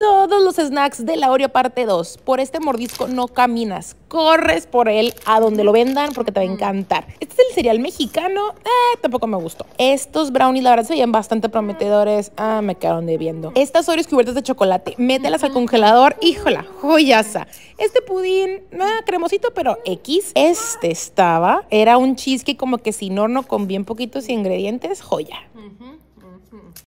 todos los snacks de la Oreo parte 2. Por este mordisco no caminas, corres por él a donde lo vendan porque te va a mm. encantar. Este es el cereal mexicano, eh, tampoco me gustó. Estos brownies la verdad se veían bastante mm. prometedores, ah, me quedaron debiendo. Estas Oreos cubiertas de chocolate, mételas al congelador, mm. híjola, joyaza. Este pudín, ah, cremosito, pero X. Este estaba, era un cheesecake como que sin horno con bien poquitos ingredientes, joya.